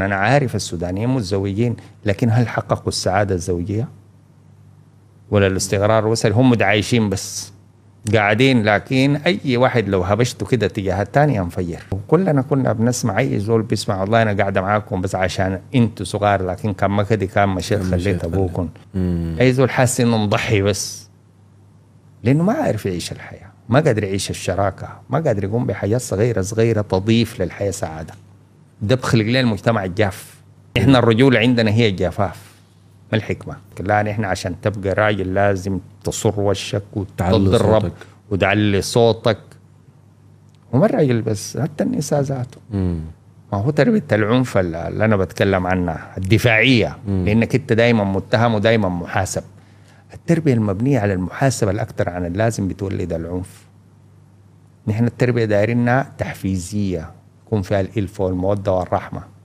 أنا عارف السودانيين متزوجين لكن هل حققوا السعادة الزوجية؟ ولا الاستقرار وصل هم عايشين بس قاعدين لكن أي واحد لو هبشته كده تجاه الثاني ينفجر وكلنا كنا بنسمع أي زول بيسمع والله أنا قاعدة معاكم بس عشان أنتوا صغار لكن كان ما كده كان مشيت خليت أبوكم أي زول حاسس إنه مضحي بس لأنه ما عارف يعيش الحياة ما قادر يعيش الشراكة ما قادر يقوم بحاجات صغيرة صغيرة تضيف للحياة سعادة ده بخلق لنا المجتمع الجاف احنا الرجوله عندنا هي الجفاف ما الحكمه؟ لا نحن عشان تبقى راجل لازم تصر وشك وتضرب وتعلي صوتك وما الراجل بس حتى النساء ذاته ما هو تربيه العنف اللي انا بتكلم عنها الدفاعيه مم. لانك انت دائما متهم ودائما محاسب التربيه المبنيه على المحاسبه الاكثر عن اللازم بتولد العنف نحن التربيه دايرينها تحفيزيه يكون فيها الإلف والمودة والرحمة